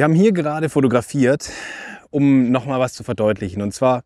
Wir haben hier gerade fotografiert, um nochmal was zu verdeutlichen. Und zwar,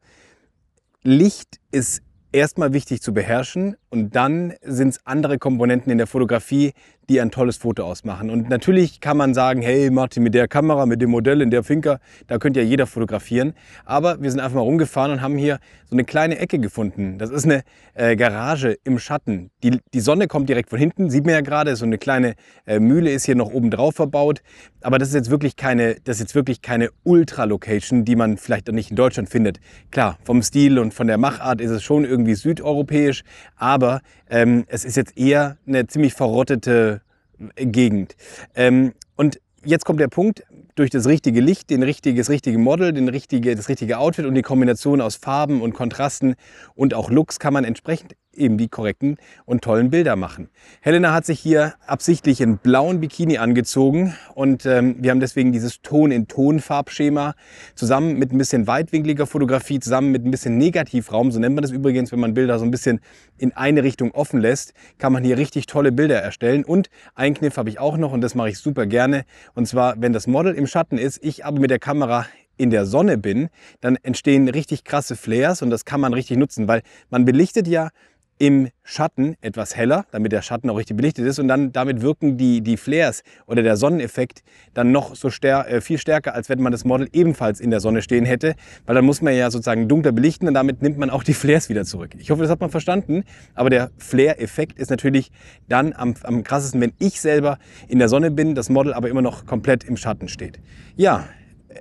Licht ist erstmal wichtig zu beherrschen, und dann sind es andere Komponenten in der Fotografie, die ein tolles Foto ausmachen. Und natürlich kann man sagen, hey Martin, mit der Kamera, mit dem Modell in der Finca, da könnte ja jeder fotografieren. Aber wir sind einfach mal rumgefahren und haben hier so eine kleine Ecke gefunden. Das ist eine äh, Garage im Schatten. Die, die Sonne kommt direkt von hinten, sieht man ja gerade, so eine kleine äh, Mühle ist hier noch oben drauf verbaut. Aber das ist jetzt wirklich keine, das ist jetzt wirklich keine Ultra-Location, die man vielleicht auch nicht in Deutschland findet. Klar, vom Stil und von der Machart ist es schon irgendwie südeuropäisch, aber aber ähm, es ist jetzt eher eine ziemlich verrottete äh, Gegend. Ähm, und jetzt kommt der Punkt, durch das richtige Licht, den richtige, das richtige Model, den richtige, das richtige Outfit und die Kombination aus Farben und Kontrasten und auch Looks kann man entsprechend eben die korrekten und tollen Bilder machen. Helena hat sich hier absichtlich in blauen Bikini angezogen und ähm, wir haben deswegen dieses Ton-in-Ton-Farbschema zusammen mit ein bisschen weitwinkliger Fotografie, zusammen mit ein bisschen Negativraum, so nennt man das übrigens, wenn man Bilder so ein bisschen in eine Richtung offen lässt, kann man hier richtig tolle Bilder erstellen und einen Kniff habe ich auch noch und das mache ich super gerne und zwar, wenn das Model im Schatten ist, ich aber mit der Kamera in der Sonne bin, dann entstehen richtig krasse Flares und das kann man richtig nutzen, weil man belichtet ja im Schatten etwas heller, damit der Schatten auch richtig belichtet ist und dann damit wirken die, die Flares oder der Sonneneffekt dann noch so stär, äh, viel stärker, als wenn man das Model ebenfalls in der Sonne stehen hätte, weil dann muss man ja sozusagen dunkler belichten und damit nimmt man auch die Flares wieder zurück. Ich hoffe, das hat man verstanden, aber der Flare-Effekt ist natürlich dann am, am krassesten, wenn ich selber in der Sonne bin, das Model aber immer noch komplett im Schatten steht. Ja,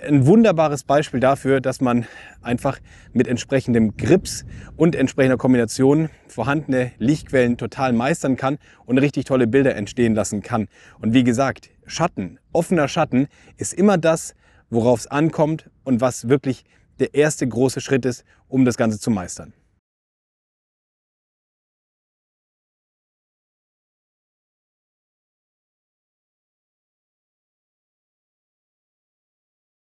ein wunderbares Beispiel dafür, dass man einfach mit entsprechendem Grips und entsprechender Kombination vorhandene Lichtquellen total meistern kann und richtig tolle Bilder entstehen lassen kann. Und wie gesagt, Schatten, offener Schatten ist immer das, worauf es ankommt und was wirklich der erste große Schritt ist, um das Ganze zu meistern.